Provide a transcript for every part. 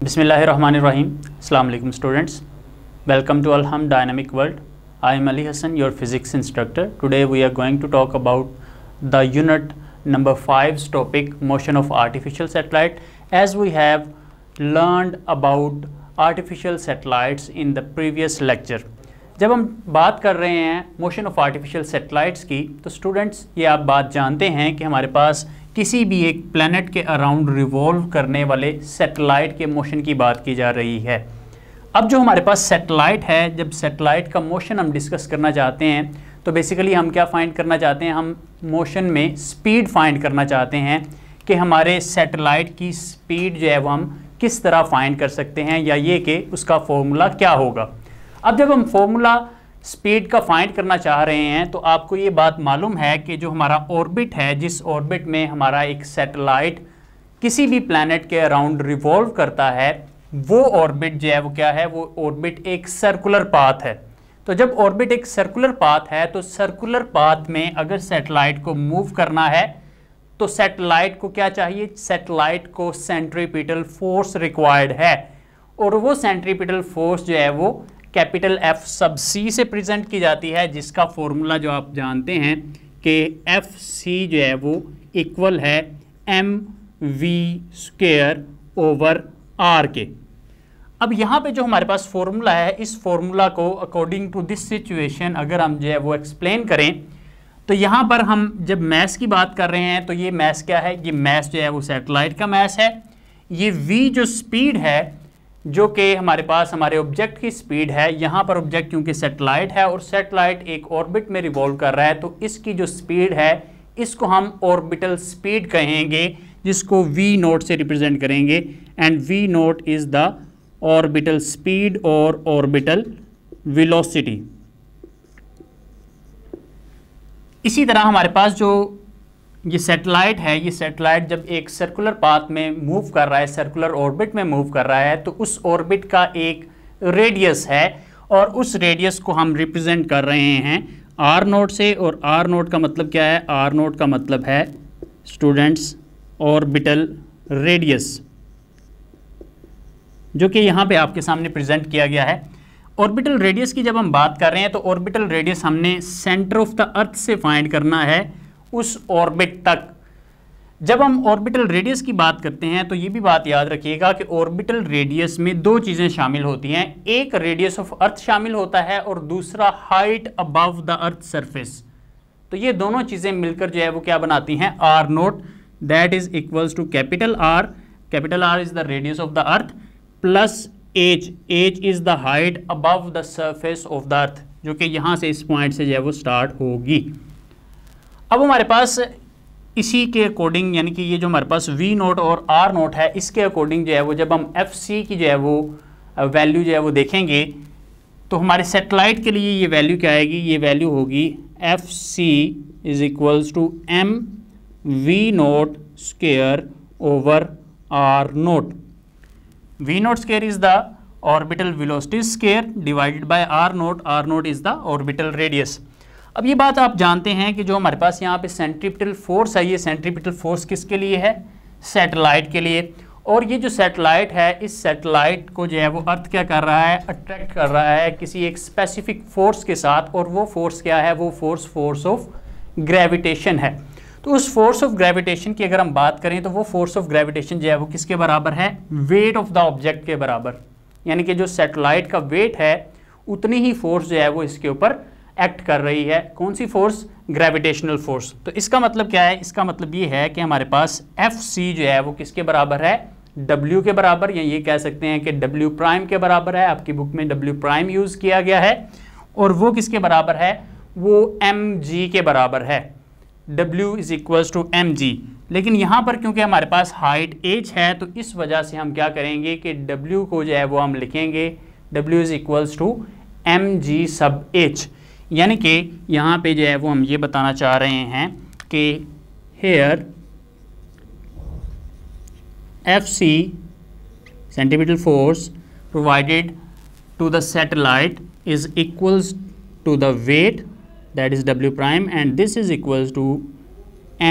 Bismillahirrahmanirrahim. alaikum students. Welcome to Alham Dynamic World. I am Ali Hassan, your physics instructor. Today we are going to talk about the unit number 5's topic motion of artificial satellite as we have learned about artificial satellites in the previous lecture. जब हम बात कर रहे हैं motion of artificial satellites की तो students ये आप बात जानते हैं कि हमारे पास किसी भी एक प्लानट के अराउंड रिवॉल्व करने वाले सेटेलाइट के मोशन की बात की जा रही है अब जो हमारे पास सेटेलाइट है जब सेटेलाइट का मोशन हम डिस्कस करना चाहते हैं तो बेसिकली हम क्या फाइंड करना चाहते हैं हम मोशन में स्पीड फाइंड करना चाहते हैं कि हमारे सेटेलाइट की स्पीड जो है वो हम किस तरह फाइंड कर सकते हैं या ये कि उसका फॉर्मूला क्या होगा अब जब हम फॉर्मूला स्पीड का फाइंड करना चाह रहे हैं तो आपको ये बात मालूम है कि जो हमारा ऑर्बिट है जिस ऑर्बिट में हमारा एक सेटेलाइट किसी भी प्लानट के अराउंड रिवॉल्व करता है वो ऑर्बिट जो है वो क्या है वो ऑर्बिट एक सर्कुलर पाथ है तो जब ऑर्बिट एक सर्कुलर पाथ है तो सर्कुलर पाथ में अगर सेटेलाइट को मूव करना है तो सेटेलाइट को क्या चाहिए सेटेलाइट को सेंट्रीपिटल फोर्स रिक्वायर्ड है और वो सेंट्रीपिटल फोर्स जो है वो कैपिटल एफ सब सी से प्रेजेंट की जाती है जिसका फॉर्मूला जो आप जानते हैं कि एफ सी जो है वो इक्वल है m v square over r के अब यहाँ पे जो हमारे पास फॉर्मूला है इस फॉर्मूला को अकॉर्डिंग टू दिस सिचुएशन अगर हम जो है वो एक्सप्लेन करें तो यहाँ पर हम जब मैस की बात कर रहे हैं तो ये मैस क्या है ये मैस जो है वो सेटेलाइट का मैस है ये वी जो स्पीड है जो कि हमारे पास हमारे ऑब्जेक्ट की स्पीड है यहाँ पर ऑब्जेक्ट क्योंकि सेटेलाइट है और सेटेलाइट एक ऑर्बिट में रिवॉल्व कर रहा है तो इसकी जो स्पीड है इसको हम ऑर्बिटल स्पीड कहेंगे जिसको वी नोट से रिप्रेजेंट करेंगे and v nought is the orbital speed और ऑर्बिटल वेलोसिटी इसी तरह हमारे पास जो ये सेटेलाइट है ये सेटेलाइट जब एक सर्कुलर पाथ में मूव कर रहा है सर्कुलर ऑर्बिट में मूव कर रहा है तो उस ऑर्बिट का एक रेडियस है और उस रेडियस को हम रिप्रेजेंट कर रहे हैं आर नोट से और आर नोट का मतलब क्या है आर नोट का मतलब है स्टूडेंट्स ऑर्बिटल रेडियस जो कि यहाँ पे आपके सामने प्रेजेंट किया गया है ऑर्बिटल रेडियस की जब हम बात कर रहे हैं तो ऑर्बिटल रेडियस हमने सेंटर ऑफ द अर्थ से फाइंड करना है उस ऑर्बिट तक जब हम ऑर्बिटल रेडियस की बात करते हैं तो ये भी बात याद रखिएगा कि ऑर्बिटल रेडियस में दो चीज़ें शामिल होती हैं एक रेडियस ऑफ अर्थ शामिल होता है और दूसरा height above the earth surface तो ये दोनों चीज़ें मिलकर जो है वो क्या बनाती हैं r nought that is equals to capital R capital R is the radius of the earth plus h h is the height above the surface of the earth जो कि यहाँ से इस पॉइंट से जो है वो स्टार्ट होगी अब हमारे पास इसी के अकॉर्डिंग यानी कि ये जो हमारे पास वी नोट और आर नोट है इसके अकॉर्डिंग जो है वो जब हम एफ सी की जो है वो वैल्यू जो है वो देखेंगे तो हमारे सेटेलाइट के लिए ये वैल्यू क्या आएगी ये वैल्यू होगी F c is equals to m v nought square over r nought v nought square is the orbital velocity square divided by r nought r nought is the orbital radius अब ये बात आप जानते हैं कि जो हमारे पास यहाँ पे सेंट्रीपिटल फोर्स है ये सेंट्रीपिटल फोर्स किसके लिए है सैटेलाइट के लिए और ये जो सैटेलाइट है इस सैटेलाइट को जो है वो अर्थ क्या कर रहा है अट्रैक्ट कर रहा है किसी एक स्पेसिफिक फोर्स के साथ और वो फोर्स क्या है वो फोर्स फोर्स ऑफ ग्रेविटेशन है तो उस फोर्स ऑफ ग्रेविटेशन की अगर हम बात करें तो वो फोर्स ऑफ ग्रेविटेशन जो है वो किसके बराबर है वेट ऑफ द ऑब्जेक्ट के बराबर यानी कि जो सेटेलाइट का वेट है उतनी ही फोर्स जो है वो इसके ऊपर एक्ट कर रही है कौन सी फोर्स ग्रेविटेशनल फोर्स तो इसका मतलब क्या है इसका मतलब ये है कि हमारे पास एफ सी जो है वो किसके बराबर है W के बराबर या ये कह सकते हैं कि W प्राइम के बराबर है आपकी बुक में W प्राइम यूज़ किया गया है और वो किसके बराबर है वो एम जी के बराबर है W is equals to m g लेकिन यहाँ पर क्योंकि हमारे पास हाइट h है तो इस वजह से हम क्या करेंगे कि W को जो है वो हम लिखेंगे W is equals to m g sub h यानी कि यहाँ पे जो है वो हम ये बताना चाह रहे हैं कि here F c centimetre force provided to the satellite is equals to the weight that is W prime and this is equals to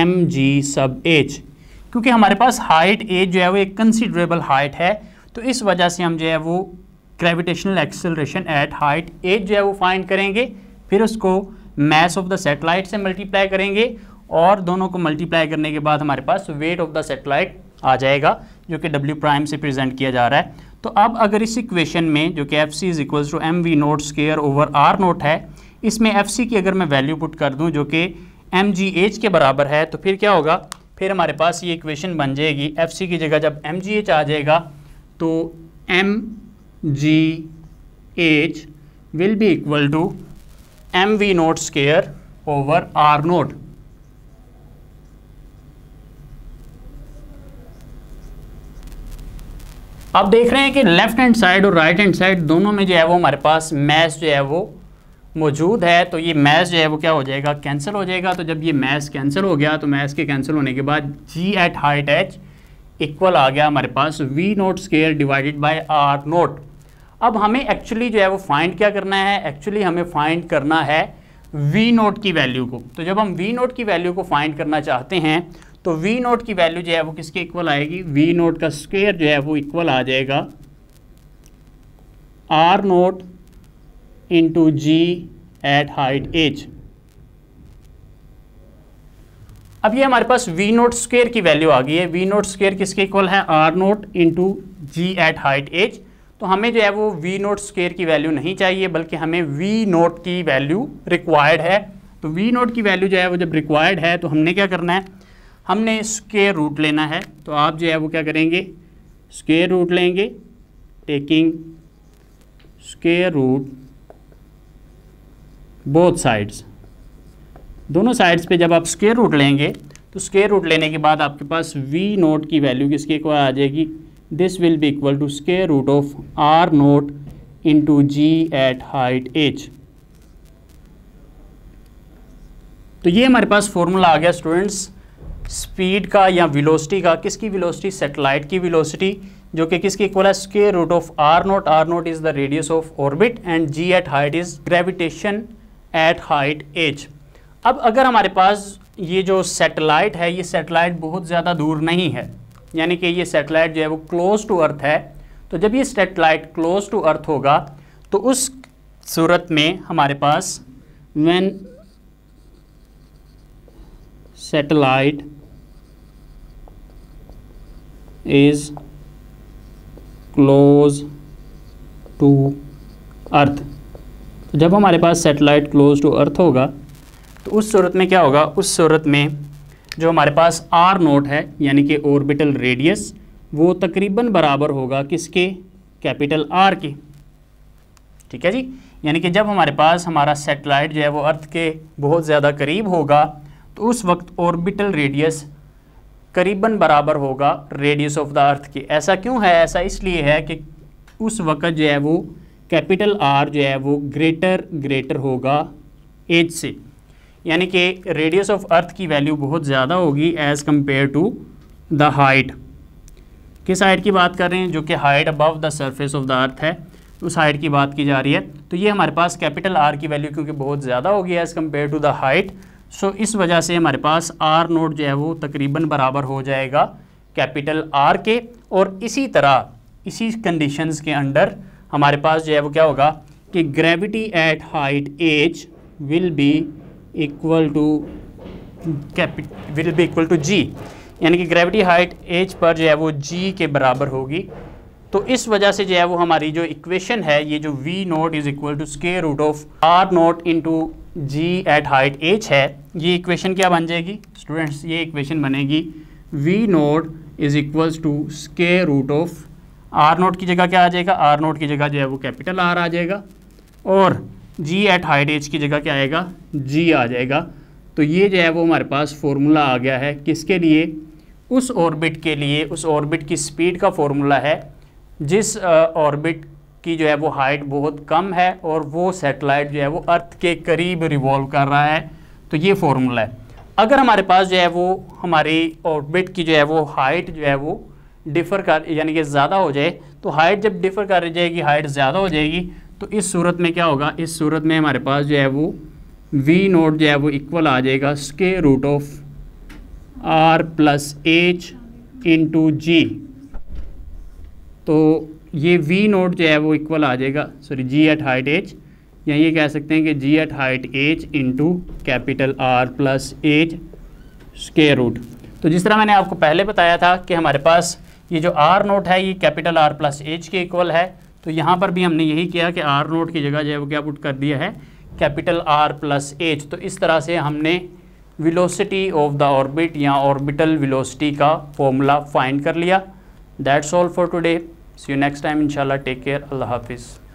m g sub h क्योंकि हमारे पास हाइट एज जो है वो एक कंसिडरेबल हाइट है तो इस वजह से हम जो है वो gravitational acceleration at height h जो है वो फाइंड करेंगे फिर उसको मैस ऑफ द सेटेलाइट से मल्टीप्लाई करेंगे और दोनों को मल्टीप्लाई करने के बाद हमारे पास वेट ऑफ द सेटेलाइट आ जाएगा जो कि डब्ल्यू प्राइम से प्रेजेंट किया जा रहा है तो अब अगर इस इक्वेशन में जो कि F c is equals to m v nought square over r nought है इसमें एफ सी की अगर मैं वैल्यू पुट कर दूं जो कि एम जी एच के बराबर है तो फिर क्या होगा फिर हमारे पास ये इक्वेशन बन जाएगी एफ सी की जगह जब एम जी एच आ जाएगा तो m g h will be equal to m v nought square over r nought आप देख रहे हैं कि लेफ्ट हैंड साइड और राइट हैंड साइड दोनों में जो है वो हमारे पास मैथ जो है वो मौजूद है तो ये मैथ जो है वो क्या हो जाएगा कैंसिल हो जाएगा तो जब ये मैथ कैंसिल हो गया तो मैथ के कैंसिल होने के बाद g at height h equal आ गया हमारे पास v nought square divided by r nought अब हमें एक्चुअली जो है वो फाइंड क्या करना है एक्चुअली हमें फाइंड करना है वी नोट की वैल्यू को तो जब हम वी नोट की वैल्यू को फाइंड करना चाहते हैं तो वी नोट की वैल्यू जो है वो किसके इक्वल आएगी वी नोट का स्क्वेयर जो है वो इक्वल आ जाएगा r nought into g at height h अब ये हमारे पास वी नोट स्क्वेयर की वैल्यू आ गई है वी नोट स्क्वेयर किसके इक्वल है r nought into g at height h तो हमें जो है वो वी नोट स्केयर की वैल्यू नहीं चाहिए बल्कि हमें वी नोट की वैल्यू रिक्वायर्ड है तो वी नोट की वैल्यू जो है वो जब रिक्वायर्ड है तो हमने क्या करना है हमने स्केयर रूट लेना है तो आप जो है वो क्या करेंगे स्केयर रूट लेंगे taking square root both sides दोनों साइड्स पे जब आप स्केयर रूट लेंगे तो स्केयर रूट लेने के बाद आपके पास वी नोट की वैल्यू किसके को आ जाएगी this will be equal to square root of r naught into g at height h तो ये हमारे पास फॉर्मूला आ गया स्टूडेंट्स स्पीड का या विलोसिटी का किसकी विलोसिटी सेटेलाइट की विलोसिटी जो कि किसके इक्वल है square root of r nought r nought is the radius of orbit and g at height is gravitation at height h अब अगर हमारे पास ये जो सेटेलाइट है ये सेटेलाइट बहुत ज़्यादा दूर नहीं है यानी कि ये सेटेलाइट जो है वो क्लोज टू अर्थ है तो जब ये सेटेलाइट क्लोज टू अर्थ होगा तो उस सूरत में हमारे पास when satellite is close to earth तो जब हमारे पास सेटेलाइट क्लोज टू अर्थ होगा तो उस सूरत में क्या होगा उस सूरत में जो हमारे पास आर नोट है यानी कि ऑर्बिटल रेडियस वो तकरीबन बराबर होगा किसके कैपिटल आर के ठीक है जी यानी कि जब हमारे पास हमारा सेटेलाइट जो है वो अर्थ के बहुत ज़्यादा करीब होगा तो उस वक्त ऑर्बिटल रेडियस करीबन बराबर होगा रेडियस ऑफ द अर्थ के ऐसा क्यों है ऐसा इसलिए है कि उस वक्त जो है वो कैपिटल आर जो है वो ग्रेटर ग्रेटर होगा एज से यानी कि रेडियस ऑफ अर्थ की वैल्यू बहुत ज़्यादा होगी as compare to the height किस हाइट की बात कर रहे हैं जो कि height above the surface of the earth है उस हाइट की बात की जा रही है तो ये हमारे पास कैपिटल आर की वैल्यू क्योंकि बहुत ज़्यादा होगी as compare to the height so इस वजह से हमारे पास आर नोट जो है वो तकरीबन बराबर हो जाएगा कैपिटल आर के और इसी तरह इसी कंडीशंस के अंडर हमारे पास जो है वो क्या होगा कि gravity at height h will be equal to capital will be equal to g यानी कि ग्रेविटी हाइट एच पर जो है वो जी के बराबर होगी तो इस वजह से जो है वो हमारी जो इक्वेशन है ये जो v nought is equal to square root of r nought to g at height h है ये इक्वेशन क्या बन जाएगी स्टूडेंट्स ये इक्वेशन बनेगी v nought is equal to square root of r nought की जगह क्या आ जाएगा आर नोट की जगह जो है वो कैपिटल आर आ जाएगा और जी एट हाइट एज की जगह क्या आएगा जी आ जाएगा तो ये जो है वो हमारे पास फॉर्मूला आ गया है किसके लिए उस ऑर्बिट के लिए उस ऑर्बिट की स्पीड का फॉर्मूला है जिस ऑर्बिट की जो है वो हाइट बहुत कम है और वो सेटेलाइट जो है वो अर्थ के करीब रिवॉल्व कर रहा है तो ये फॉर्मूला है अगर हमारे पास जो है वो हमारी ऑर्बिट की जो है वो हाइट जो है वो डिफ़र कर यानी कि ज़्यादा हो जाए तो हाइट जब डिफ़र कर जाएगी हाइट ज़्यादा हो जाएगी तो इस सूरत में क्या होगा इस सूरत में हमारे पास जो है वो वी नोट जो है वो इक्वल आ जाएगा square root of r plus h into g तो ये वी नोट जो है वो इक्वल आ जाएगा sorry g at height h या ये कह सकते हैं कि g at height h into capital R plus h square root तो जिस तरह मैंने आपको पहले बताया था कि हमारे पास ये जो आर नोट है ये कैपिटल आर प्लस एच के इक्वल है तो यहाँ पर भी हमने यही किया कि आर नोट की जगह जो है वो क्या पुट कर दिया है कैपिटल आर प्लस एच तो इस तरह से हमने विलोसिटी ऑफ द ऑर्बिट या ऑर्बिटल विलोसिटी का फॉर्मूला फाइंड कर लिया that's all for today see you next time इंशाल्लाह टेक केयर अल्लाह हाफिज़